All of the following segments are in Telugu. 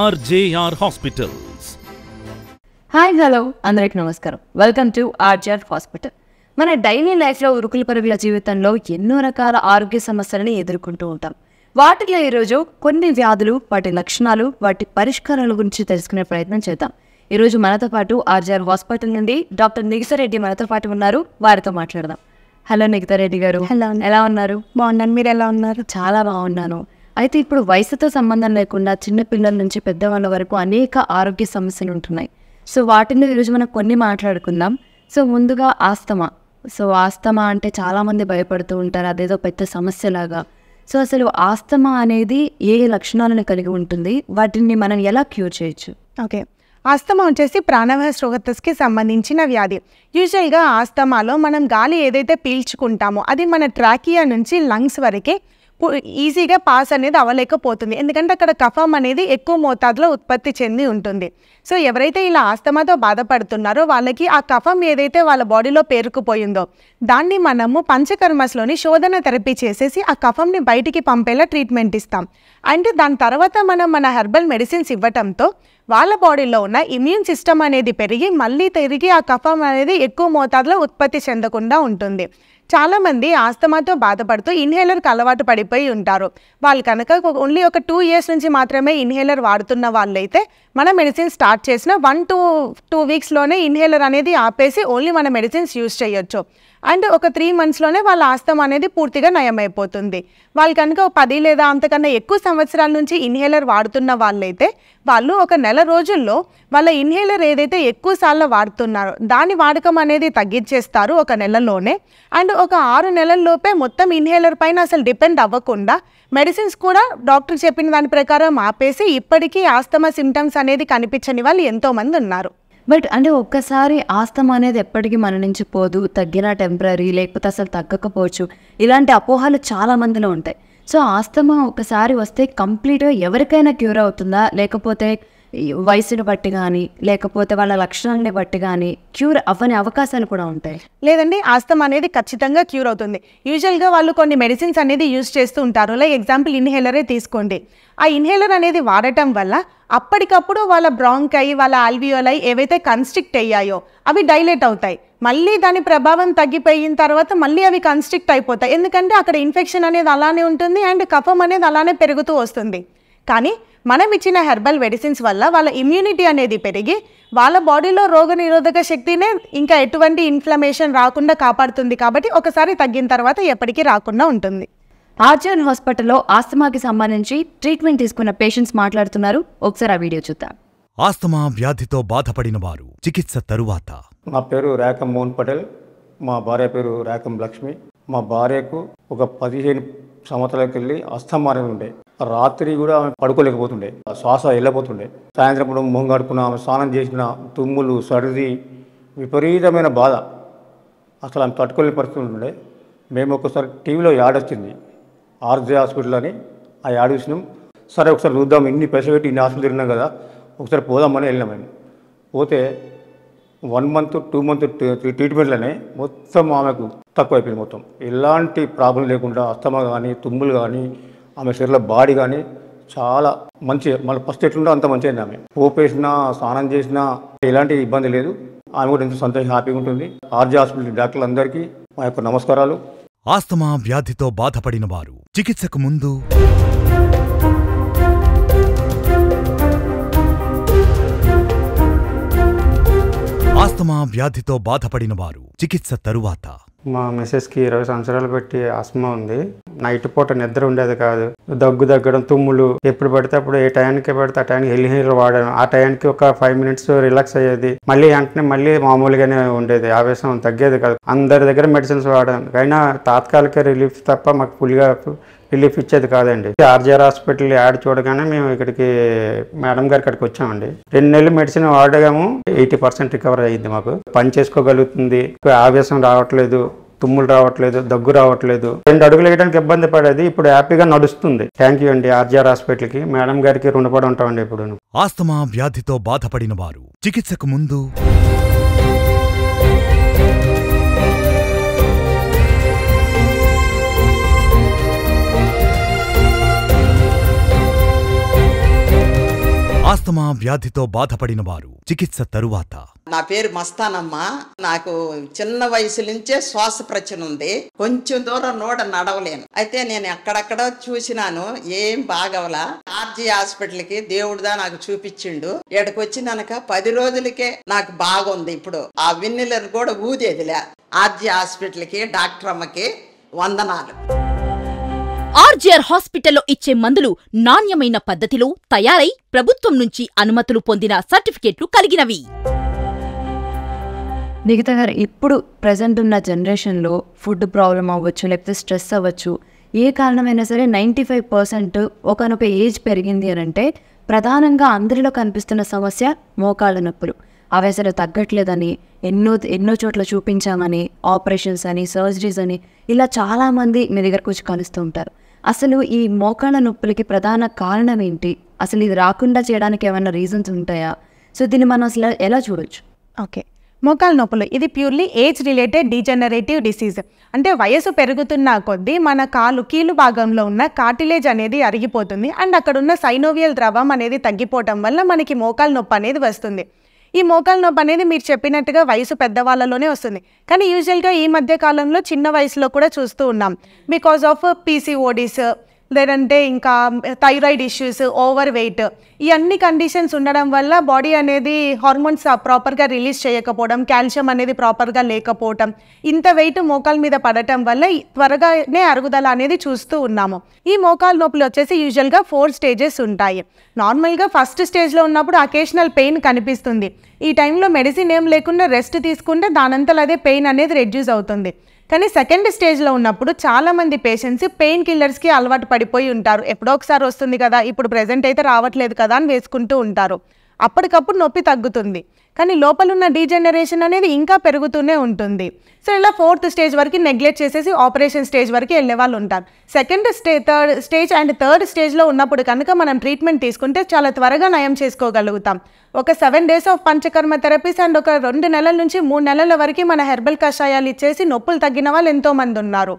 ఆర్జేఆర్ హాస్పిటల్స్ హాయ్ హలో అందరికి నమస్కారం వెల్కమ్ టు ఆర్జేఆర్ హాస్పిటల్ మన డైలీ లైఫ్లో ఉరుకుల పరుగుల జీవితంలో ఎన్నో రకాల ఆరోగ్య సమస్యలను ఎదుర్కొంటూ ఉంటాం వాటిలో ఈరోజు కొన్ని వ్యాధులు వాటి లక్షణాలు వాటి పరిష్కారాల గురించి తెలుసుకునే ప్రయత్నం చేద్దాం ఈరోజు మనతో పాటు ఆర్జీఆర్ హాస్పిటల్ నుండి డాక్టర్ నిగిసారెడ్డి మనతో పాటు ఉన్నారు వారితో మాట్లాడదాం హలో నిగితారెడ్డి గారు హలో ఎలా ఉన్నారు బాగున్నాను మీరు ఎలా ఉన్నారు చాలా బాగున్నాను అయితే ఇప్పుడు వయసుతో సంబంధం లేకుండా చిన్న పిల్లల నుంచి పెద్దవాళ్ళ వరకు అనేక ఆరోగ్య సమస్యలు ఉంటున్నాయి సో వాటిని ఈరోజు మనం కొన్ని మాట్లాడుకుందాం సో ముందుగా ఆస్తమా సో ఆస్తమా అంటే చాలామంది భయపడుతూ ఉంటారు అదేదో పెద్ద సమస్యలాగా సో అసలు ఆస్తమా అనేది ఏ లక్షణాలను కలిగి ఉంటుంది వాటిని మనం ఎలా క్యూర్ చేయొచ్చు ఓకే ఆస్తమా వచ్చేసి ప్రాణవాయు శ్రోగతస్కి సంబంధించిన వ్యాధి యూజువల్గా ఆస్తమాలో మనం గాలి ఏదైతే పీల్చుకుంటామో అది మన ట్రాకియా నుంచి లంగ్స్ వరకే ఈజీగా పాస్ అనేది అవ్వలేకపోతుంది ఎందుకంటే అక్కడ కఫం అనేది ఎక్కువ మోతాదులో ఉత్పత్తి చెంది ఉంటుంది సో ఎవరైతే ఇలా ఆస్తమాతో బాధపడుతున్నారో వాళ్ళకి ఆ కఫం ఏదైతే వాళ్ళ బాడీలో పేరుకుపోయిందో దాన్ని మనము పంచకర్మస్లోని శోధన థెరపీ చేసేసి ఆ కఫంని బయటికి పంపేలా ట్రీట్మెంట్ ఇస్తాం అండ్ దాని తర్వాత మనం మన హెర్బల్ మెడిసిన్స్ ఇవ్వటంతో వాళ్ళ బాడీలో ఉన్న ఇమ్యూన్ సిస్టమ్ అనేది పెరిగి మళ్ళీ తిరిగి ఆ కఫం అనేది ఎక్కువ మోతాదులో ఉత్పత్తి చెందకుండా ఉంటుంది చాలామంది ఆస్తమాతో బాధపడుతూ ఇన్హేలర్కి అలవాటు పడిపోయి ఉంటారు వాళ్ళు కనుక ఓన్లీ ఒక టూ ఇయర్స్ నుంచి మాత్రమే ఇన్హేలర్ వాడుతున్న వాళ్ళైతే మన మెడిసిన్ స్టార్ట్ చేసిన వన్ టూ టూ వీక్స్లోనే ఇన్హేలర్ అనేది ఆపేసి ఓన్లీ మన మెడిసిన్స్ యూజ్ చేయొచ్చు అండ్ ఒక త్రీ మంత్స్లోనే వాళ్ళ ఆస్తమ అనేది పూర్తిగా నయమైపోతుంది వాళ్ళు కనుక పది లేదా అంతకన్నా ఎక్కువ సంవత్సరాల నుంచి ఇన్హేలర్ వాడుతున్న వాళ్ళైతే వాళ్ళు ఒక నెల రోజుల్లో వాళ్ళ ఇన్హేలర్ ఏదైతే ఎక్కువ సార్లు వాడుతున్నారో దాని వాడకం అనేది తగ్గించేస్తారు ఒక నెలలోనే అండ్ ఒక ఆరు నెలల్లోపే మొత్తం ఇన్హేలర్ పైన అసలు డిపెండ్ అవ్వకుండా మెడిసిన్స్ కూడా డాక్టర్ చెప్పిన దాని ప్రకారం ఆపేసి ఇప్పటికీ ఆస్తమా సిమ్టమ్స్ అనేది కనిపించని వాళ్ళు ఎంతోమంది ఉన్నారు బట్ అంటే ఒక్కసారి ఆస్తమ అనేది ఎప్పటికీ మన నుంచి పోదు తగ్గిన టెంపరీ లేకపోతే అసలు తగ్గకపోవచ్చు ఇలాంటి అపోహలు చాలా మందిలో ఉంటాయి సో ఆస్తమా ఒకసారి వస్తే కంప్లీట్గా ఎవరికైనా క్యూర్ అవుతుందా లేకపోతే వయసును బట్టి కానీ లేకపోతే వాళ్ళ లక్షణాలని బట్టి కానీ క్యూర్ అవ్వని అవకాశాలు కూడా ఉంటాయి లేదండి ఆస్తం అనేది ఖచ్చితంగా క్యూర్ అవుతుంది యూజువల్గా వాళ్ళు కొన్ని మెడిసిన్స్ అనేది యూజ్ చేస్తూ ఉంటారు లైక్ ఎగ్జాంపుల్ ఇన్హేలరే తీసుకోండి ఆ ఇన్హేలర్ అనేది వాడటం వల్ల అప్పటికప్పుడు వాళ్ళ బ్రాంక్ అయి వాళ్ళ ఆల్వియోలై ఏవైతే కన్స్ట్రిక్ట్ అయ్యాయో అవి డైలేట్ అవుతాయి మళ్ళీ దాని ప్రభావం తగ్గిపోయిన తర్వాత మళ్ళీ అవి కన్స్ట్రిక్ట్ అయిపోతాయి ఎందుకంటే అక్కడ ఇన్ఫెక్షన్ అనేది అలానే ఉంటుంది అండ్ కఫం అనేది అలానే పెరుగుతూ వస్తుంది కానీ మనం ఇచ్చిన హెర్బల్ మెడిసిన్స్ వల్ల వాళ్ళ ఇమ్యూనిటీ అనేది పెరిగి వాళ్ళ బాడీలో రోగనిరోధక శక్తినే ఇంకా ఎటువంటి ఇన్ఫ్లమేషన్ రాకుండా కాపాడుతుంది కాబట్టి ఒకసారి తగ్గిన తర్వాత ఎప్పటికీ రాకుండా ఉంటుంది ఆర్జన్ హాస్పిటల్లో ఆస్తమాకి సంబంధించి ట్రీట్మెంట్ తీసుకున్న పేషెంట్స్ మాట్లాడుతున్నారు ఒకసారి ఆ వీడియో చూద్దాం ఆస్తమా వ్యాధితో బాధపడిన వారు చికిత్స తరువాత నా పేరు రేఖం మోహన్ పటేల్ మా భార్య పేరు రేఖం లక్ష్మి మా భార్యకు ఒక పదిహేను సంవత్సరాలకు వెళ్ళి అస్తమానం ఉండే రాత్రి కూడా ఆమె పడుకోలేకపోతుండే శ్వాస వెళ్ళపోతుండే సాయంత్రం కూడా మొహం కడుపున ఆమె స్నానం చేసిన తుమ్ములు సర్ది విపరీతమైన బాధ అసలు ఆమె తట్టుకోలేని పరిస్థితి ఉండే మేము ఒకసారి టీవీలో యాడ్ వచ్చింది ఆర్జే హాస్పిటల్ అని ఆ యాడ్ చూసినాం సరే ఒకసారి చూద్దాం ఇన్ని పైసలు పెట్టి ఇన్ని హాస్పిటల్ తిరిగినాం కదా ఒకసారి పోదామని వెళ్ళినాం మేము పోతే వన్ మంత్ టూ మంత్ ట్రీట్మెంట్లోనే మొత్తం ఆమెకు తక్కువైపోయింది మొత్తం ఎలాంటి ప్రాబ్లం లేకుండా అస్తమా కానీ తుమ్ములు కానీ ఆమె శరీర బాడీ కానీ చాలా మంచి మళ్ళీ ఫస్ట్ ఎట్లుండో అంత మంచిగా ఆమె పోపేసినా స్నానం చేసినా ఎలాంటి ఇబ్బంది లేదు ఆమె కూడా ఎంతో సంతోషం హ్యాపీగా ఉంటుంది ఆర్జీ హాస్పిటల్ డాక్టర్లందరికీ మా యొక్క నమస్కారాలు ఆస్తమా వ్యాధితో బాధపడిన వారు చికిత్సకు ముందు ఆస్తమా వ్యాధితో బాధపడిన వారు చికిత్స తరువాత మా మిస్సెస్కి ఇరవై సంవత్సరాలు పెట్టి ఆస్మా ఉంది నైట్ పూట నిద్ర ఉండేది కాదు దగ్గు దగ్గడం తుమ్ములు ఎప్పుడు పడితే అప్పుడు ఏ టైంకి పడితే ఆ టైంకి హెల్ హీల్ వాడాను ఆ టైంకి ఒక ఫైవ్ మినిట్స్ రిలాక్స్ అయ్యేది మళ్ళీ వెంటనే మళ్ళీ మామూలుగానే ఉండేది ఆవేశం తగ్గేది కాదు అందరి దగ్గర మెడిసిన్స్ వాడాను అయినా తాత్కాలిక రిలీఫ్ తప్ప మాకు ఫుల్గా రిలీఫ్ ఇచ్చేది కాదండి ఆర్జీఆర్ హాస్పిటల్ యాడ్ చూడగానే మేము ఇక్కడికి మేడం గారి ఇక్కడికి వచ్చామండి రెండు నెలలు మెడిసిన్ వాడగాము ఎయిటీ పర్సెంట్ రికవర్ అయ్యింది మాకు పని చేసుకోగలుగుతుంది ఆవేశం రావట్లేదు తుమ్ములు రావట్లేదు దగ్గు రావట్లేదు రెండు అడుగులు వేయడానికి ఇబ్బంది పడేది ఇప్పుడు హ్యాపీగా నడుస్తుంది థ్యాంక్ యూ అండి ఆర్జీఆర్ కి మేడం గారికి రుణపడి ఉంటామండి ఇప్పుడు ఆస్తమా వ్యాధితో బాధపడిన వారు చికిత్సకు ముందు ఆస్తమా వ్యాధితో బాధపడిన వారు చికిత్స తరువాత నా పేరు మస్తానమ్మ నాకు చిన్న వయసు నుంచే శ్వాస ప్రచన ఉంది కొంచెం దూరం నోడ నడవలేను అయితే నేను ఎక్కడక్కడ చూసినాను ఏం బాగవల ఆర్జీ హాస్పిటల్ కి దేవుడుదా నాకు చూపించిండు ఇక్కడికి పది రోజులకే నాకు బాగుంది ఇప్పుడు ఆ విన్నెలర్ కూడా ఊదేదిలే ఆర్జీ హాస్పిటల్ కి డాక్టర్ అమ్మకి వందనాలు ఆర్జీఆర్ హాస్పిటల్లో ఇచ్చే మందులు నాణ్యమైన పద్ధతిలో తయారై ప్రభుత్వం నుంచి అనుమతులు పొందిన సర్టిఫికెట్లు కలిగినవి మిగతా గారు ఇప్పుడు ప్రజెంట్ ఉన్న జనరేషన్లో ఫుడ్ ప్రాబ్లం అవ్వచ్చు లేకపోతే స్ట్రెస్ అవ్వచ్చు ఏ కారణమైనా సరే నైంటీ ఫైవ్ పర్సెంట్ ఒకనొక ఏజ్ పెరిగింది అని అంటే ప్రధానంగా అందరిలో కనిపిస్తున్న సమస్య మోకాళ్ళ నొప్పులు అవి అసలు తగ్గట్లేదని ఎన్నో ఎన్నో చోట్ల చూపించామని ఆపరేషన్స్ అని సర్జరీస్ అని ఇలా చాలామంది మీ దగ్గరకు వచ్చి కలుస్తూ ఉంటారు అసలు ఈ మోకాళ్ళ నొప్పులకి ప్రధాన కారణం ఏంటి అసలు ఇది రాకుండా చేయడానికి ఏమైనా రీజన్స్ ఉంటాయా సో దీన్ని మనం అసలు ఎలా చూడొచ్చు ఓకే మోకాళ్ళ నొప్పులు ఇది purely age related degenerative disease అంటే వయసు పెరుగుతున్న కొద్దీ మన కాలు కీలు భాగంలో ఉన్న కార్టిలేజ్ అనేది అరిగిపోతుంది అండ్ అక్కడ ఉన్న సైనోవియల్ ద్రవం అనేది తగ్గిపోవటం వల్ల మనకి మోకాళ్ళ నొప్పి అనేది వస్తుంది ఈ మోకాల నొప్పి అనేది మీరు చెప్పినట్టుగా వయసు పెద్దవాళ్ళలోనే వస్తుంది కానీ యూజువల్గా ఈ మధ్య కాలంలో చిన్న వయసులో కూడా చూస్తూ ఉన్నాం బికాజ్ ఆఫ్ పీసీఓడీస్ లేదంటే ఇంకా థైరాయిడ్ ఇష్యూస్ ఓవర్ వెయిట్ ఈ అన్ని కండిషన్స్ ఉండడం వల్ల బాడీ అనేది హార్మోన్స్ ప్రాపర్గా రిలీజ్ చేయకపోవడం కాల్షియం అనేది ప్రాపర్గా లేకపోవడం ఇంత వెయిట్ మోకాల మీద పడటం వల్ల త్వరగానే అరుగుదల అనేది చూస్తూ ఉన్నాము ఈ మోకాల నొప్పులు వచ్చేసి యూజువల్గా ఫోర్ స్టేజెస్ ఉంటాయి నార్మల్గా ఫస్ట్ స్టేజ్లో ఉన్నప్పుడు అకేషనల్ పెయిన్ కనిపిస్తుంది ఈ టైంలో మెడిసిన్ ఏం లేకుండా రెస్ట్ తీసుకుంటే దానంతలో అదే పెయిన్ అనేది రెడ్యూస్ అవుతుంది కానీ సెకండ్ స్టేజ్లో ఉన్నప్పుడు చాలామంది పేషెంట్స్ పెయిన్ కిల్లర్స్కి అలవాటు పడిపోయి ఉంటారు ఎప్పుడో ఒకసారి వస్తుంది కదా ఇప్పుడు ప్రజెంట్ అయితే రావట్లేదు కదా అని వేసుకుంటూ ఉంటారు అప్పటికప్పుడు నొప్పి తగ్గుతుంది కానీ లోపలున్న డీజనరేషన్ అనేది ఇంకా పెరుగుతూనే ఉంటుంది సో ఇలా ఫోర్త్ స్టేజ్ వరకు నెగ్లెక్ట్ చేసేసి ఆపరేషన్ స్టేజ్ వరకు వెళ్ళే వాళ్ళు ఉంటారు second stage third stage and third స్టేజ్లో ఉన్నప్పుడు కనుక మనం ట్రీట్మెంట్ తీసుకుంటే చాలా త్వరగా నయం చేసుకోగలుగుతాం ఒక seven days of panchakarma therapies and ఒక రెండు నెలల నుంచి మూడు నెలల వరకు మన హెర్బల్ కషాయాలు ఇచ్చేసి నొప్పులు తగ్గిన వాళ్ళు ఎంతోమంది ఉన్నారు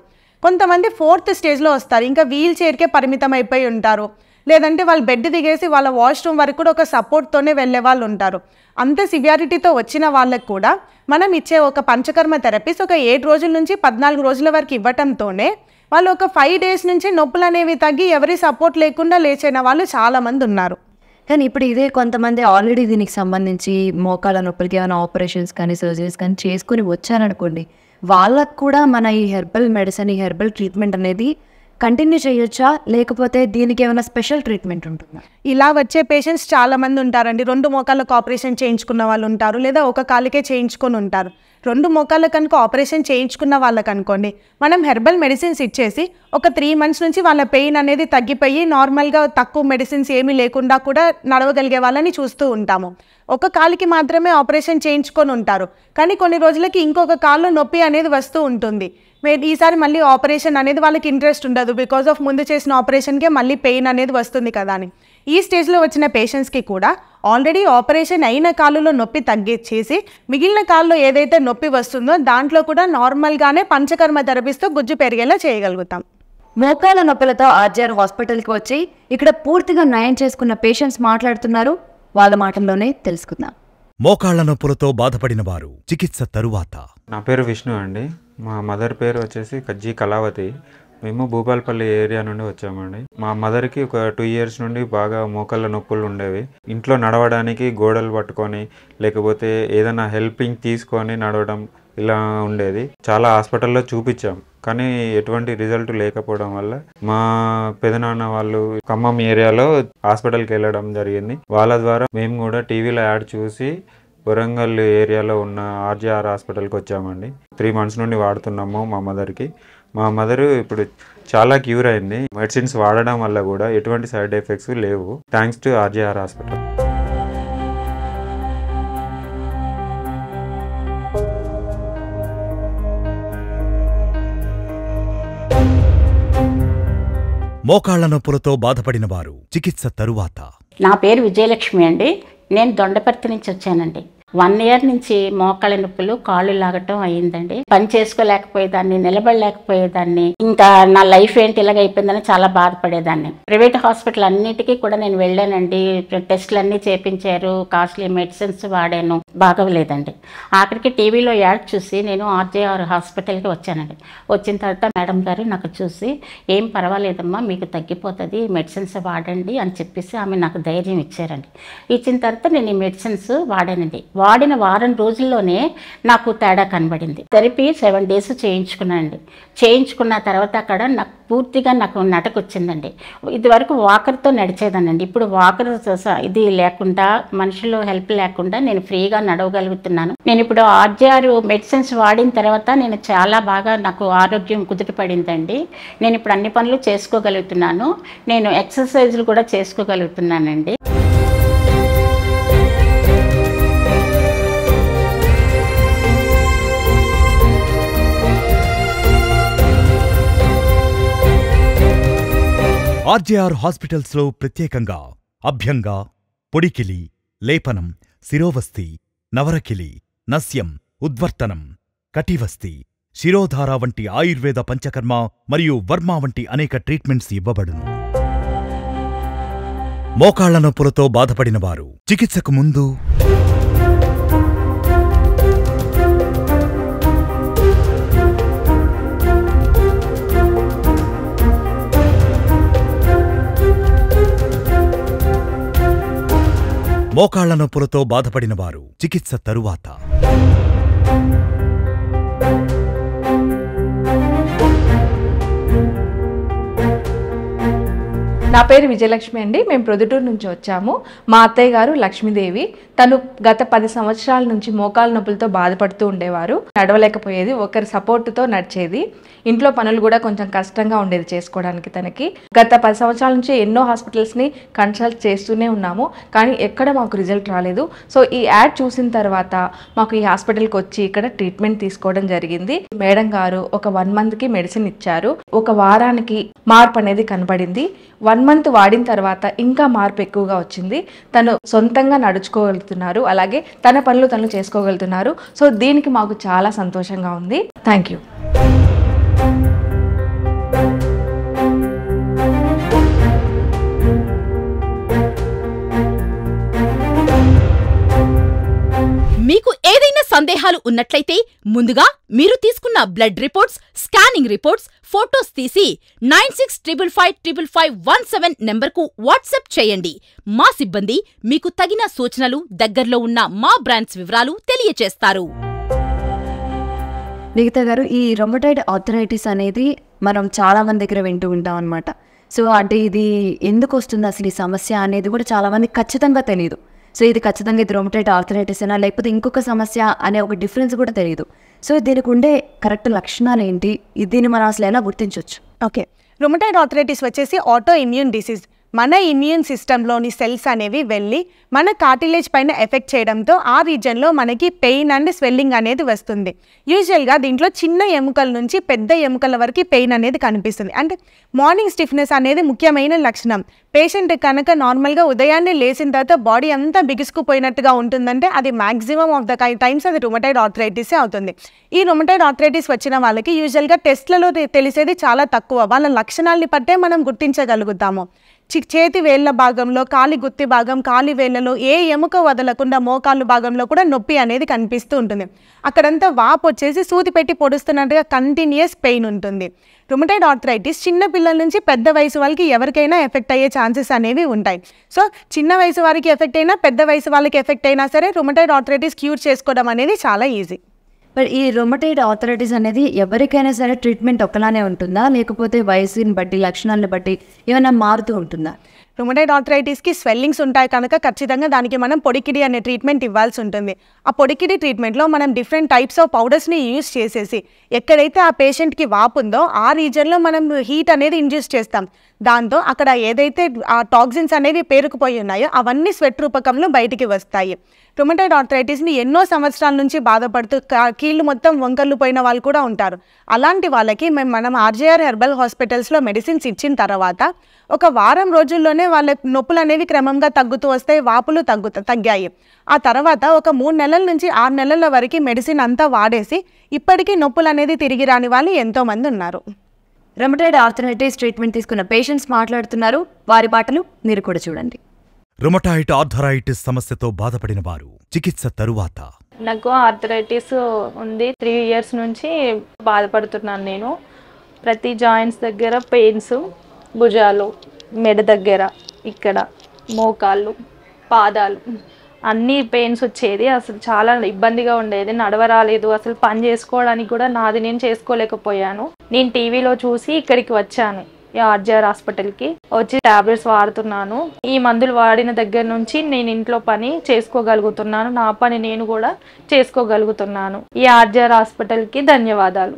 కొంతమంది ఫోర్త్ స్టేజ్లో వస్తారు ఇంకా వీల్ చైర్కే పరిమితం అయిపోయి ఉంటారు లేదంటే వాళ్ళు బెడ్ దిగేసి వాళ్ళ వాష్రూమ్ వరకు కూడా ఒక సపోర్ట్తోనే వెళ్ళే వాళ్ళు ఉంటారు అంత సివియారిటీతో వచ్చిన వాళ్ళకు కూడా మనం ఇచ్చే ఒక పంచకర్మ థెరపీస్ ఒక ఏడు రోజుల నుంచి పద్నాలుగు రోజుల వరకు ఇవ్వటంతోనే వాళ్ళు ఒక ఫైవ్ డేస్ నుంచి నొప్పులు అనేవి తగ్గి ఎవరి సపోర్ట్ లేకుండా లేచిన వాళ్ళు చాలామంది ఉన్నారు కానీ ఇప్పుడు ఇదే కొంతమంది ఆల్రెడీ దీనికి సంబంధించి మోకాల నొప్పులకి ఏమైనా ఆపరేషన్స్ కానీ సర్జరీస్ కానీ చేసుకుని వచ్చారనుకోండి వాళ్ళకు కూడా మన ఈ హెర్బల్ మెడిసిన్ ఈ హెర్బల్ ట్రీట్మెంట్ అనేది కంటిన్యూ చేయొచ్చా లేకపోతే దీనికి ఏమైనా స్పెషల్ ట్రీట్మెంట్ ఉంటుందా ఇలా వచ్చే పేషెంట్స్ చాలా మంది ఉంటారండి రెండు మోకాళ్ళకు ఆపరేషన్ చేయించుకున్న వాళ్ళు ఉంటారు లేదా ఒక కాలికే చేయించుకొని ఉంటారు రెండు మోకాళ్ళ కనుక ఆపరేషన్ చేయించుకున్న వాళ్ళకి అనుకోండి మనం హెర్బల్ మెడిసిన్స్ ఇచ్చేసి ఒక త్రీ మంత్స్ నుంచి వాళ్ళ పెయిన్ అనేది తగ్గిపోయి నార్మల్గా తక్కువ మెడిసిన్స్ ఏమీ లేకుండా కూడా నడవగలిగే వాళ్ళని చూస్తూ ఉంటాము ఒక కాలుకి మాత్రమే ఆపరేషన్ చేయించుకొని ఉంటారు కానీ కొన్ని రోజులకి ఇంకొక కాల్లో నొప్పి అనేది వస్తూ ఉంటుంది ఈసారి మళ్ళీ ఆపరేషన్ అనేది వాళ్ళకి ఇంట్రెస్ట్ ఉండదు బికాజ్ ఆఫ్ ముందు చేసిన ఆపరేషన్కే మళ్ళీ పెయిన్ అనేది వస్తుంది కదా అని ఈ స్టేజ్లో వచ్చిన పేషెంట్స్కి కూడా ఆల్రెడీ ఆపరేషన్ అయిన కాళ్ళలో నొప్పి తగ్గించేసి మిగిలిన కాల్లో ఏదైతే నొప్పి వస్తుందో దాంట్లో కూడా నార్మల్గానే పంచకర్మ తెరపిస్తూ గుజ్జు పెరిగేలా చేయగలుగుతాం మోకాల నొప్పులతో ఆర్జీఆర్ హాస్పిటల్కి వచ్చి ఇక్కడ పూర్తిగా నయం చేసుకున్న పేషెంట్స్ మాట్లాడుతున్నారు వాళ్ళ మాటల్లోనే తెలుసుకుందాం మోకాళ్ల నొప్పులతో బాధపడిన వారు చికిత్స తరువాత నా పేరు విష్ణు అండి మా మదర్ పేరు వచ్చేసి కజ్జీ కళావతి మేము భూపాలపల్లి ఏరియా నుండి వచ్చామండి మా మదర్కి ఒక టూ ఇయర్స్ నుండి బాగా మోకళ్ళ నొప్పులు ఉండేవి ఇంట్లో నడవడానికి గోడలు పట్టుకొని లేకపోతే ఏదైనా హెల్పింగ్ తీసుకొని నడవడం ఇలా ఉండేది చాలా హాస్పిటల్లో చూపించాం కానీ ఎటువంటి రిజల్ట్ లేకపోవడం వల్ల మా పెదనాన్న వాళ్ళు ఖమ్మం ఏరియాలో హాస్పిటల్కి వెళ్ళడం జరిగింది వాళ్ళ ద్వారా మేము కూడా టీవీలో యాడ్ చూసి వరంగల్ ఏరియాలో ఉన్న ఆర్జీఆర్ హాస్పిటల్కి వచ్చామండి త్రీ మంత్స్ నుండి వాడుతున్నాము మా మదర్కి మా మదర్ ఇప్పుడు చాలా క్యూర్ అయింది మెడిసిన్స్ వాడడం వల్ల కూడా ఎటువంటి సైడ్ ఎఫెక్ట్స్ లేవు థ్యాంక్స్ టు ఆర్జీఆర్ హాస్పిటల్ మోకాళ్ల నొప్పులతో బాధపడిన వారు చికిత్స తరువాత నా పేరు విజయలక్ష్మి అండి నేను దొండపర్తి నుంచి వచ్చానండి వన్ ఇయర్ నుంచి మోకాళ్ళ నొప్పులు కాళ్ళు లాగటం అయ్యిందండి పని చేసుకోలేకపోయేదాన్ని నిలబడలేకపోయేదాన్ని ఇంకా నా లైఫ్ ఏంటి ఇలాగ అయిపోయిందని చాలా బాధపడేదాన్ని ప్రైవేట్ హాస్పిటల్ అన్నిటికీ కూడా నేను వెళ్ళానండి టెస్ట్లు అన్ని చేపించారు కాస్ట్లీ మెడిసిన్స్ వాడాను బాగవలేదండి ఆఖరికి టీవీలో యాడ్ చూసి నేను ఆర్జేఆర్ హాస్పిటల్కి వచ్చానండి వచ్చిన తర్వాత మేడం గారు నాకు చూసి ఏం పర్వాలేదమ్మా మీకు తగ్గిపోతుంది మెడిసిన్స్ వాడండి అని చెప్పేసి ఆమె నాకు ధైర్యం ఇచ్చారండి ఇచ్చిన తర్వాత నేను ఈ మెడిసిన్స్ వాడానండి వాడిన వారం రోజుల్లోనే నాకు తేడా కనబడింది థెరపీ సెవెన్ డేస్ చేయించుకున్నాను చేయించుకున్న తర్వాత అక్కడ నాకు పూర్తిగా నాకు నటకు వచ్చిందండి ఇదివరకు వాకర్తో నడిచేదానండి ఇప్పుడు వాకర్ ఇది లేకుండా మనుషులు హెల్ప్ లేకుండా నేను ఫ్రీగా నడవగలుగుతున్నాను నేను ఇప్పుడు ఆర్జీఆర్ మెడిసిన్స్ వాడిన తర్వాత నేను చాలా బాగా నాకు ఆరోగ్యం కుదుటపడిందండి నేను ఇప్పుడు అన్ని పనులు చేసుకోగలుగుతున్నాను నేను ఎక్సర్సైజ్లు కూడా చేసుకోగలుగుతున్నానండి ఆర్జేఆర్ హాస్పిటల్స్లో ప్రత్యేకంగా అభ్యంగా పొడికిలి లేపనం శిరోవస్తి నవరకిలి నస్యం ఉద్వర్తనం కటివస్తి శిరోధార వంటి ఆయుర్వేద పంచకర్మ మరియు వర్మ వంటి అనేక ట్రీట్మెంట్స్ ఇవ్వబడును మోకాళ్ల నొప్పులతో బాధపడినవారు చికిత్సకు ముందు మోకాళ్ల నొప్పులతో బాధపడినవారు చికిత్స తరువాత నా పేరు విజయలక్ష్మి అండి మేము ప్రొద్దుటూరు నుంచి వచ్చాము మా అత్తయ్య గారు లక్ష్మీదేవి తను గత పది సంవత్సరాల నుంచి మోకాల నొప్పులతో బాధపడుతూ ఉండేవారు నడవలేకపోయేది ఒకరి సపోర్టుతో నడిచేది ఇంట్లో పనులు కూడా కొంచెం కష్టంగా ఉండేది చేసుకోవడానికి తనకి గత పది సంవత్సరాల నుంచి ఎన్నో హాస్పిటల్స్ని కన్సల్ట్ చేస్తూనే ఉన్నాము కానీ ఎక్కడ మాకు రిజల్ట్ రాలేదు సో ఈ యాడ్ చూసిన తర్వాత మాకు ఈ హాస్పిటల్కి వచ్చి ఇక్కడ ట్రీట్మెంట్ తీసుకోవడం జరిగింది మేడం గారు ఒక వన్ మంత్కి మెడిసిన్ ఇచ్చారు ఒక వారానికి మార్పు అనేది కనబడింది వన్ మంత్ వాడిన తర్వాత ఇంకా మార్పు ఎక్కువగా వచ్చింది తను సొంతంగా నడుచుకోగలుగుతున్నారు అలాగే తన పనులు తను చేసుకోగలుగుతున్నారు సో దీనికి మాకు చాలా సంతోషంగా ఉంది థ్యాంక్ యూ మీకు ఏదైనా సందేహాలు ఉన్నట్లయితే ముందుగా మీరు తీసుకున్న blood reports scanning reports photos తీసి nine six triple five triple five one seven నెంబర్కు వాట్సాప్ చేయండి మా సిబ్బంది మీకు తగిన సూచనలు దగ్గరలో ఉన్న మా బ్రాంచ్ వివరాలు తెలియచేస్తారు మిగతా గారు ఈ రొమటైడ్ ఆథరైటిస్ అనేది మనం చాలామంది దగ్గర వింటూ ఉంటాం అనమాట సో అంటే ఇది ఎందుకు వస్తుంది అసలు ఈ సమస్య అనేది కూడా చాలామంది ఖచ్చితంగా తెలియదు సో ఇది ఖచ్చితంగా ఇది రొమటైట్ ఆర్థరైటిస్ అయినా లేకపోతే ఇంకొక సమస్య అనే ఒక డిఫరెన్స్ కూడా తెలియదు సో దీనికి ఉండే కరెక్ట్ లక్షణాలు ఏంటి దీన్ని మనం అసలు ఎలా గుర్తించవచ్చు ఓకే రొమటైడ్ ఆర్థరైటిస్ వచ్చేసి ఆటో ఇమ్యూన్ డిసీజ్ మన ఇమ్యూన్ సిస్టంలోని సెల్స్ అనేవి వెళ్ళి మన కార్టిలేజ్ పైన ఎఫెక్ట్ చేయడంతో ఆ రీజన్లో మనకి పెయిన్ అండ్ స్వెల్లింగ్ అనేది వస్తుంది యూజువల్గా దీంట్లో చిన్న ఎముకల నుంచి పెద్ద ఎముకల వరకు పెయిన్ అనేది కనిపిస్తుంది అంటే మార్నింగ్ స్టిఫ్నెస్ అనేది ముఖ్యమైన లక్షణం పేషెంట్ కనుక నార్మల్గా ఉదయాన్నే లేచిన తర్వాత బాడీ అంతా బిగుసుకుపోయినట్టుగా ఉంటుందంటే అది మ్యాక్సిమం ఆఫ్ ద టైమ్స్ అది రొమటైడ్ ఆర్థరైటిసే అవుతుంది ఈ రొమటైడ్ ఆర్థరైటిస్ వచ్చిన వాళ్ళకి యూజువల్గా టెస్ట్లలో తెలిసేది చాలా తక్కువ వాళ్ళ లక్షణాలని పట్టే మనం గుర్తించగలుగుతాము చేతి వేళ్ల భాగంలో కాలి గుత్తి భాగం కాలి వేళ్లలో ఏ ఎముక వదలకుండా మోకాళ్ళు భాగంలో కూడా నొప్పి అనేది కనిపిస్తూ ఉంటుంది అక్కడంతా వాపు వచ్చేసి సూది పెట్టి పొడుస్తున్నట్టుగా కంటిన్యూస్ పెయిన్ ఉంటుంది రుమటైడ్ ఆర్థరైటిస్ చిన్న పిల్లల నుంచి పెద్ద వయసు వాళ్ళకి ఎవరికైనా ఎఫెక్ట్ అయ్యే ఛాన్సెస్ అనేవి ఉంటాయి సో చిన్న వయసు వారికి ఎఫెక్ట్ అయినా పెద్ద వయసు వాళ్ళకి ఎఫెక్ట్ అయినా సరే రుమటైడ్ ఆర్థరైటిస్ క్యూర్ చేసుకోవడం అనేది చాలా ఈజీ మరి ఈ రొమటైడ్ ఆథరైటిస్ అనేది ఎవరికైనా సరే ట్రీట్మెంట్ ఒకలానే ఉంటుందా లేకపోతే వయసుని బట్టి లక్షణాలను బట్టి ఏమైనా మారుతూ ఉంటుందా రొమటైడ్ ఆథరైటిస్కి స్వెల్లింగ్స్ ఉంటాయి కనుక ఖచ్చితంగా దానికి మనం పొడికిడి అనే ట్రీట్మెంట్ ఇవ్వాల్సి ఉంటుంది ఆ పొడికిడి ట్రీట్మెంట్లో మనం డిఫరెంట్ టైప్స్ ఆఫ్ పౌడర్స్ని యూజ్ చేసేసి ఎక్కడైతే ఆ పేషెంట్కి వాపు ఉందో ఆ రీజన్లో మనం హీట్ అనేది ఇంజ్యూస్ చేస్తాం దాంతో అక్కడ ఏదైతే ఆ టాక్సిన్స్ అనేవి పేరుకుపోయి ఉన్నాయో అవన్నీ స్వెట్ రూపకంలో బయటికి వస్తాయి రొమటైడ్ ఆర్థరైటిస్ని ఎన్నో సంవత్సరాల నుంచి బాధపడుతూ కీళ్ళు మొత్తం వంకర్లు పోయిన వాళ్ళు కూడా ఉంటారు అలాంటి వాళ్ళకి మేము మనం ఆర్జేఆర్ హెర్బల్ హాస్పిటల్స్లో మెడిసిన్స్ ఇచ్చిన తర్వాత ఒక వారం రోజుల్లోనే వాళ్ళ నొప్పులు అనేవి క్రమంగా తగ్గుతూ వస్తాయి వాపులు తగ్గు తగ్గాయి ఆ తర్వాత ఒక మూడు నెలల నుంచి ఆరు నెలల వరకు మెడిసిన్ అంతా వాడేసి ఇప్పటికీ నొప్పులు అనేది తిరిగి రాని వాళ్ళు ఎంతోమంది ఉన్నారు రెమటైడ్ ఆర్థరైటిస్ ట్రీట్మెంట్ తీసుకున్న పేషెంట్స్ మాట్లాడుతున్నారు వారి పాటలు మీరు కూడా చూడండి రుమటాయిట్ ఆర్థరైటిస్ సమస్యతో బాధపడిన వారు చికిత్స తరువాత నాకు ఆర్థరైటిస్ ఉంది త్రీ ఇయర్స్ నుంచి బాధపడుతున్నాను నేను ప్రతి జాయింట్స్ దగ్గర పెయిన్స్ భుజాలు మెడ దగ్గర ఇక్కడ మోకాళ్ళు పాదాలు అన్నీ పెయిన్స్ వచ్చేది అసలు చాలా ఇబ్బందిగా ఉండేది నడవరాలేదు అసలు పని చేసుకోవడానికి కూడా నాది నేను చేసుకోలేకపోయాను నేను టీవీలో చూసి ఇక్కడికి వచ్చాను ఈ ఆర్జీఆర్ హాస్పిటల్కి వచ్చి టాబ్లెట్స్ వాడుతున్నాను ఈ మందులు వాడిన దగ్గర నుంచి నేను ఇంట్లో పని చేసుకోగలుగుతున్నాను నా పని నేను కూడా చేసుకోగలుగుతున్నాను ఈ ఆర్జీఆర్ హాస్పిటల్కి ధన్యవాదాలు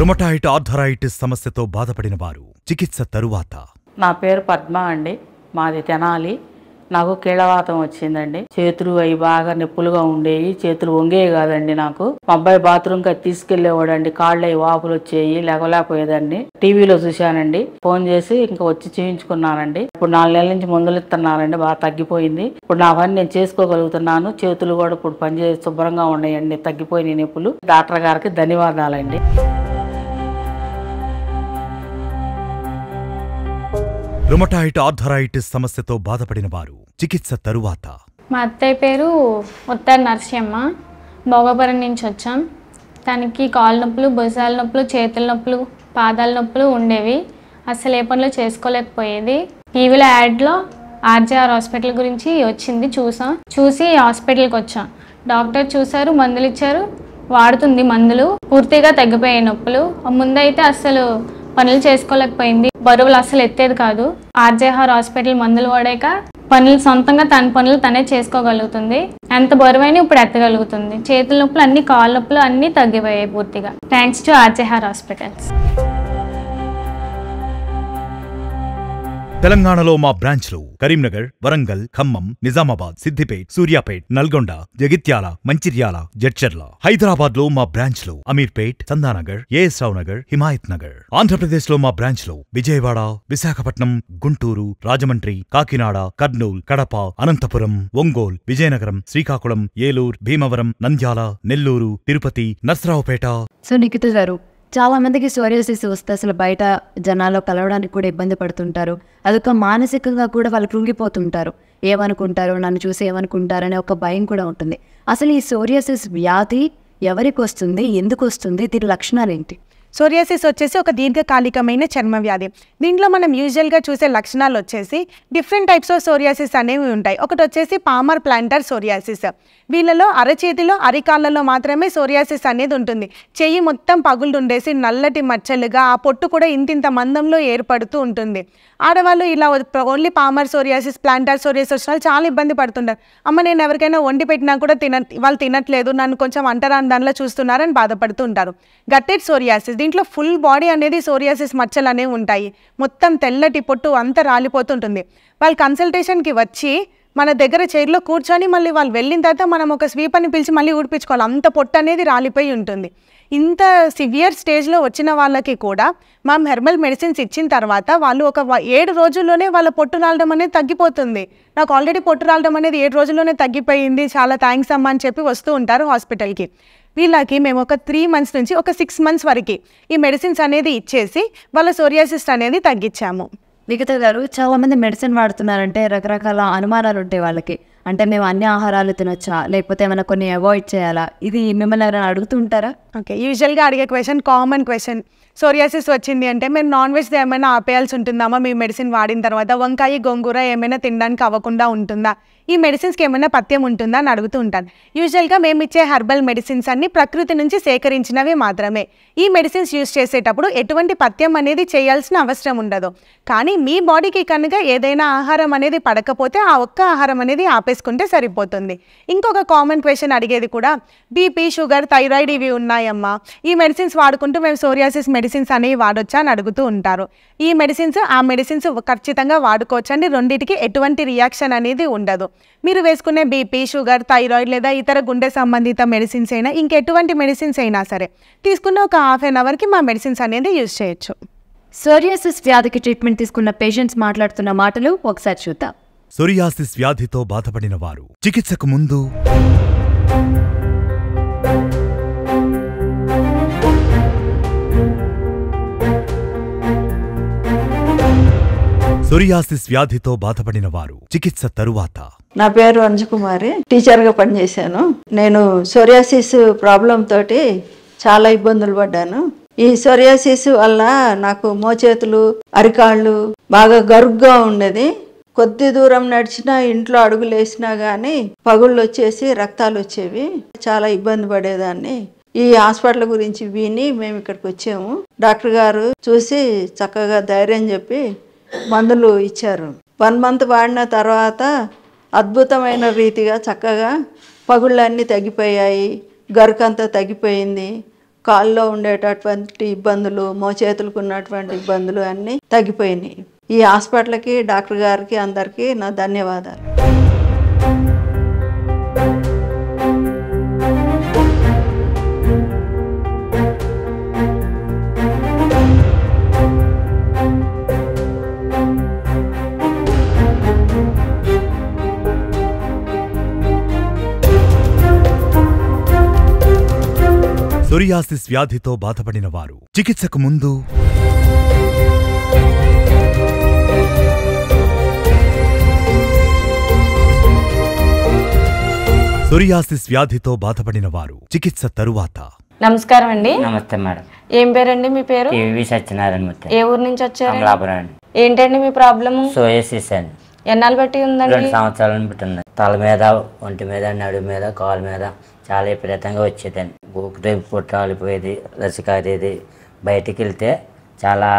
రుమటాయిట్ ఆర్థరైటిస్ సమస్యతో బాధపడిన వారు చికిత్స తరువాత నా పేరు పద్మ అండి మాది తెనాలి నాకు కీళ్ళవాతం వచ్చిందండి చేతులు అవి బాగా నొప్పులుగా ఉండేవి చేతులు వంగే కాదండి నాకు మా అబ్బాయి బాత్రూమ్ కి తీసుకెళ్లేవాడండి కాళ్ళు అవి వాపులు వచ్చేవి లేకలేకపోయేదండి టీవీలో చూశానండి ఫోన్ చేసి ఇంకా వచ్చి చేయించుకున్నానండి ఇప్పుడు నాలుగు నెలల నుంచి మందులు ఇస్తున్నానండి బాగా తగ్గిపోయింది ఇప్పుడు నా పని నేను చేసుకోగలుగుతున్నాను చేతులు కూడా ఇప్పుడు పనిచేసి శుభ్రంగా ఉన్నాయండి తగ్గిపోయిన నొప్పులు డాక్టర్ గారికి ధన్యవాదాలండి రుమటాయిట్ ఆర్థరైటిస్ సమస్యతో బాధపడిన వారు చికిత్స తరువాత మా అత్తయ్య పేరు ఉత్తర నరసింహ భోగపురం నుంచి వచ్చాం తనకి కాళ్ళ నొప్పులు భుజాల నొప్పులు చేతుల నొప్పులు పాదాల నొప్పులు ఉండేవి అసలు ఏ పనులు చేసుకోలేకపోయేది టీవీలో యాడ్లో ఆర్జీఆర్ హాస్పిటల్ గురించి వచ్చింది చూసాం చూసి హాస్పిటల్కి వచ్చాం డాక్టర్ చూశారు మందులు ఇచ్చారు వాడుతుంది మందులు పూర్తిగా తగ్గిపోయాయి నొప్పులు ముందైతే అసలు పనులు చేసుకోలేకపోయింది బరువులు అసలు ఎత్తేది కాదు ఆర్జేహార్ హాస్పిటల్ మందులు వాడాక పనులు సొంతంగా తన పనులు తనే చేసుకోగలుగుతుంది ఎంత బరువైన ఇప్పుడు ఎత్తగలుగుతుంది చేతుల నొప్పులు అన్ని కాళ్ళ నొప్పులు అన్ని తగ్గిపోయాయి పూర్తిగా థ్యాంక్స్ టు ఆర్జేహార్ హాస్పిటల్స్ తెలంగాణలో మా బ్రాంచ్లు కరీంనగర్ వరంగల్ ఖమ్మం నిజామాబాద్ సిద్దిపేట్ సూర్యాపేట్ నల్గొండ జగిత్యాల మంచిర్యాల జడ్చర్ల హైదరాబాద్ లో మా బ్రాంచ్లు అమీర్పేట్ చందానగర్ ఏఎస్ రావు నగర్ హిమాయత్ నగర్ ఆంధ్రప్రదేశ్ లో మా బ్రాంచ్లు విజయవాడ విశాఖపట్నం గుంటూరు రాజమండ్రి కాకినాడ కర్నూల్ కడప అనంతపురం ఒంగోల్ విజయనగరం శ్రీకాకుళం ఏలూరు భీమవరం నంద్యాల నెల్లూరు తిరుపతి నర్సరావుపేట సో నిఖిత గారు చాలామందికి సోరియాసిస్ వస్తే అసలు బయట జనాల్లో కలవడానికి కూడా ఇబ్బంది పడుతుంటారు అదొక మానసికంగా కూడా వాళ్ళు కృంగిపోతుంటారు ఏమనుకుంటారు నన్ను చూసి ఏమనుకుంటారనే ఒక భయం కూడా ఉంటుంది అసలు ఈ సోరియాసిస్ వ్యాధి ఎవరికి వస్తుంది ఎందుకు వస్తుంది దీని లక్షణాలు ఏంటి సోరియాసిస్ వచ్చేసి ఒక దీర్ఘకాలికమైన చర్మ వ్యాధి దీంట్లో మనం యూజువల్గా చూసే లక్షణాలు వచ్చేసి డిఫరెంట్ టైప్స్ ఆఫ్ సోరియాసిస్ అనేవి ఉంటాయి ఒకటి వచ్చేసి పామర్ ప్లాంటర్ సోరియాసిస్ వీళ్ళలో అరచేతిలో అరికాళ్ళలో మాత్రమే సోరియాసిస్ అనేది ఉంటుంది చెయ్యి మొత్తం పగులు ఉండేసి నల్లటి మచ్చలుగా ఆ పొట్టు కూడా ఇంతింత మందంలో ఏర్పడుతూ ఉంటుంది ఆడవాళ్ళు ఇలా only palmar psoriasis plantar psoriasis వచ్చిన వాళ్ళు చాలా ఇబ్బంది పడుతుంటారు అమ్మ నేను ఎవరికైనా వండి పెట్టినా కూడా తిన వాళ్ళు తినట్లేదు నన్ను కొంచెం అంటరాని దానిలో చూస్తున్నారని బాధపడుతూ ఉంటారు గట్టెడ్ సోరియాసిస్ దీంట్లో ఫుల్ బాడీ అనేది సోరియాసిస్ మచ్చలు అనేవి ఉంటాయి మొత్తం తెల్లటి పొట్టు అంతా రాలిపోతుంటుంది వాళ్ళు కన్సల్టేషన్కి వచ్చి మన దగ్గర చైర్లో కూర్చొని మళ్ళీ వాళ్ళు వెళ్ళిన తర్వాత మనం ఒక స్వీపర్ని పిలిచి మళ్ళీ ఊడిపించుకోవాలి అంత పొట్టు అనేది రాలిపోయి ఉంటుంది ఇంత సివియర్ స్టేజ్లో వచ్చిన వాళ్ళకి కూడా మా హెర్బల్ మెడిసిన్స్ ఇచ్చిన తర్వాత వాళ్ళు ఒక ఏడు రోజుల్లోనే వాళ్ళ పొట్టు రాలడం అనేది తగ్గిపోతుంది నాకు ఆల్రెడీ పొట్టు రాలడం అనేది ఏడు రోజుల్లోనే తగ్గిపోయింది చాలా థ్యాంక్స్ అమ్మా అని చెప్పి వస్తూ ఉంటారు హాస్పిటల్కి వీళ్ళకి మేము ఒక త్రీ మంత్స్ నుంచి ఒక సిక్స్ మంత్స్ వరకు ఈ మెడిసిన్స్ అనేది ఇచ్చేసి వాళ్ళ సోరియాసిస్ట్ అనేది తగ్గించాము లిఖిత గారు చాలామంది మెడిసిన్ వాడుతున్నారంటే రకరకాల అనుమానాలు ఉంటాయి వాళ్ళకి అంటే మేము అన్ని ఆహారాలు తినొచ్చా లేకపోతే ఏమైనా కొన్ని అవాయిడ్ చేయాలా ఇది మిమ్మల్ని ఎవరైనా అడుగుతుంటారా ఓకే యూజువల్గా అడిగే క్వశ్చన్ కామన్ క్వశ్చన్ సోరియాసిస్ వచ్చింది అంటే మేము నాన్ వెజ్ ఏమైనా ఆపేయాల్సి ఉంటుందామా మీ మెడిసిన్ వాడిన తర్వాత వంకాయ గోంగూర ఏమైనా తినడానికి అవ్వకుండా ఉంటుందా ఈ మెడిసిన్స్కి ఏమైనా పథ్యం ఉంటుందా అని అడుగుతూ ఉంటాను యూజువల్గా మేము ఇచ్చే హెర్బల్ మెడిసిన్స్ అన్ని ప్రకృతి నుంచి సేకరించినవి మాత్రమే ఈ మెడిసిన్స్ యూజ్ చేసేటప్పుడు ఎటువంటి పథ్యం అనేది చేయాల్సిన అవసరం ఉండదు కానీ మీ బాడీకి కనుక ఏదైనా ఆహారం అనేది పడకపోతే ఆ ఒక్క ఆహారం అనేది ఆపేసుకుంటే సరిపోతుంది ఇంకొక కామన్ క్వశ్చన్ అడిగేది కూడా బీపీ షుగర్ థైరాయిడ్ ఇవి ఉన్నాయమ్మా ఈ మెడిసిన్స్ వాడుకుంటూ మేము సోరియాసిస్ మెడిసిన్స్ అనేవి వాడొచ్చా అని అడుగుతూ ఉంటారు ఈ మెడిసిన్స్ ఆ మెడిసిన్స్ ఖచ్చితంగా వాడుకోవచ్చండి రెండింటికి ఎటువంటి రియాక్షన్ అనేది ఉండదు మీరు వేసుకునే బీపీ షుగర్ థైరాయిడ్ లేదా ఇతర గుండె సంబంధిత మెడిసిన్స్ అయినా ఇంకెటువంటి మెడిసిన్స్ అయినా సరే తీసుకున్న ఒక హాఫ్ అన్ అవర్కి మా మెడిసిన్స్ అనేది యూజ్ చేయొచ్చు సోరియాసిస్ వ్యాధికి ట్రీట్మెంట్ తీసుకున్న పేషెంట్స్ మాట్లాడుతున్న మాటలు ఒకసారి చూద్దాం సోరియాసిస్ వ్యాధితో బాధపడిన వారు చికిత్సకు ముందు సొరియాసిస్ వ్యాధితో బాధపడిన వారు చికిత్స తరువాత నా పేరు అంజుకుమారి టీచర్గా పనిచేశాను నేను సొరియాసిస్ ప్రాబ్లం తోటి చాలా ఇబ్బందులు పడ్డాను ఈ సొరియాసిస్ వల్ల నాకు మోచేతులు అరికాళ్ళు బాగా గరుగ్గా ఉండేది కొద్ది దూరం నడిచినా ఇంట్లో అడుగులు వేసినా కానీ పగుళ్ళు వచ్చేసి రక్తాలు వచ్చేవి చాలా ఇబ్బంది పడేదాన్ని ఈ హాస్పిటల్ గురించి విని మేము ఇక్కడికి వచ్చాము డాక్టర్ గారు చూసి చక్కగా ధైర్యం చెప్పి మందులు ఇచ్చారు వన్ మంత్ వాడిన తర్వాత అద్భుతమైన రీతిగా చక్కగా పగుళ్ళన్నీ తగ్గిపోయాయి గరుకంతా తగ్గిపోయింది కాల్లో ఉండేటటువంటి ఇబ్బందులు మోచేతులకు ఉన్నటువంటి ఇబ్బందులు అన్నీ తగ్గిపోయినాయి ఈ హాస్పిటల్కి డాక్టర్ గారికి అందరికీ నా ధన్యవాదాలు సొరియాసిస్ వ్యాధితో బాధపడిన వారు చికిత్సకు ముందు సొరియాసిస్ వ్యాధితో బాధపడిన వారు చికిత్స తరువాత నమస్కారం అండి నమస్తే మేడం ఏం పేరండి మీ పేరు సత్యనారాయణ మూర్తి ఏ ఊరు నుంచి వచ్చారు ఏంటండి మీ ప్రాబ్లమ్ సోయాసిస్ అండి ఎన్నాళ్ళు బట్టి ఉందండి రెండు సంవత్సరాలను బట్టి ఉంది తల మీద ఒంటి మీద నడు మీద కాలు మీద చాలా విపరీతంగా వచ్చేదండి ఊపిరి పుట్టాలిపోయేది రసికారేది బయటికి వెళ్తే చాలా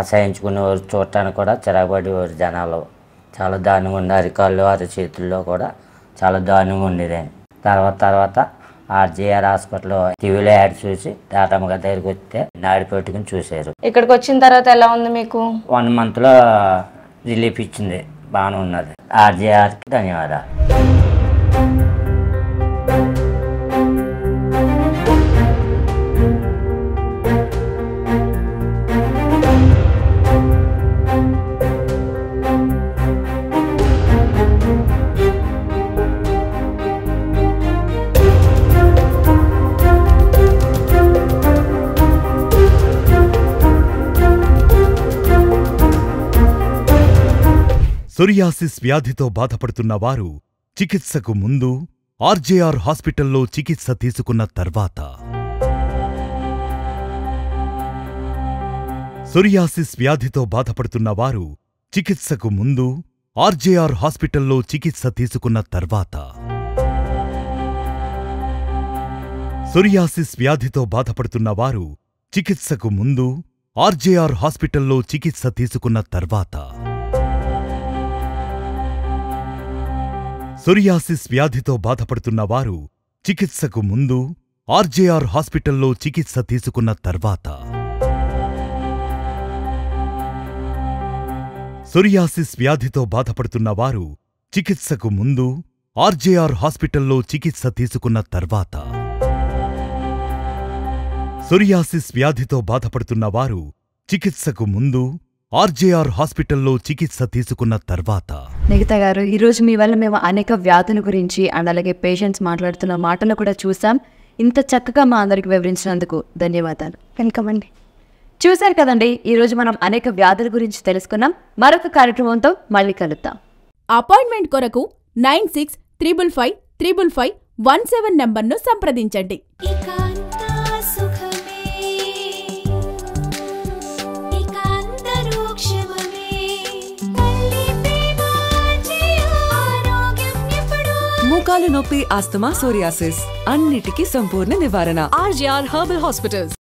అసహించుకునేవారు చూడటానికి కూడా చిరగబడేవారు జనాలు చాలా దారుణంగా ఉండి అరికాళ్ళు చేతుల్లో కూడా చాలా దారుణంగా ఉండేదండి తర్వాత తర్వాత ఆర్జీఆర్ హాస్పిటల్ టీవీలో యాడ్ చూసి టాటమ్మ గారి దగ్గరికి వస్తే నాడి పెట్టుకుని చూశారు ఇక్కడికి వచ్చిన తర్వాత ఎలా ఉంది మీకు వన్ మంత్లో రిలీఫ్ ఇచ్చింది బాగానే ఉన్నది ఆర్జీఆర్కి ధన్యవాదాలు సొరియాసిస్ వ్యాధితో బాధపడుతున్న వారు చికిత్సకు ముందు ఆర్జేఆర్ హాస్పిటల్లో చికిత్స తీసుకున్న తర్వాత సొరియాసిస్ వ్యాధితో బాధపడుతున్న వారు చికిత్సకు ముందు ఆర్జేఆర్ హాస్పిటల్లో చికిత్స తీసుకున్న తర్వాత సొరియాసిస్ వ్యాధితో బాధపడుతున్న వారు చికిత్సకు ముందు ఆర్జేఆర్ హాస్పిటల్లో చికిత్స తీసుకున్న తర్వాత సొరియాసిస్ వ్యాధితో బాధపడుతున్న వారు చికిత్సకు ముందు ఆర్జేఆర్ హాస్పిటల్లో చికిత్స తీసుకున్న తర్వాత సొరియాసిస్ వ్యాధితో బాధపడుతున్న వారు చికిత్సకు ముందు ఆర్జేఆర్ హాస్పిటల్లో చికిత్స తీసుకున్న తర్వాత సొరియాసిస్ వ్యాధితో బాధపడుతున్న వారు చికిత్సకు ముందు ఆర్జేఆర్ హాస్పిటల్లో చికిత్స తీసుకున్న తర్వాత మిగతా గారు ఈరోజు మీ వల్ల మేము అనేక వ్యాధుల గురించి అండ్ అలాగే పేషెంట్స్ మాట్లాడుతున్న మాటలు కూడా చూసాం ఇంత చక్కగా మా అందరికి వివరించినందుకు ధన్యవాదాలు వెల్కమ్ అండి చూశారు కదండి ఈరోజు మనం అనేక వ్యాధుల గురించి తెలుసుకున్నాం మరొక కార్యక్రమంతో మళ్ళీ కలుద్దాం అపాయింట్మెంట్ కొరకు nine six triple five triple five one seven నెంబర్ను సంప్రదించండి మోకాలు నొప్పి ఆస్తమా సోరియాసిస్ అన్నిటికీ సంపూర్ణ నివారణ ఆర్జీఆర్ హెర్బల్ హాస్పిటల్స్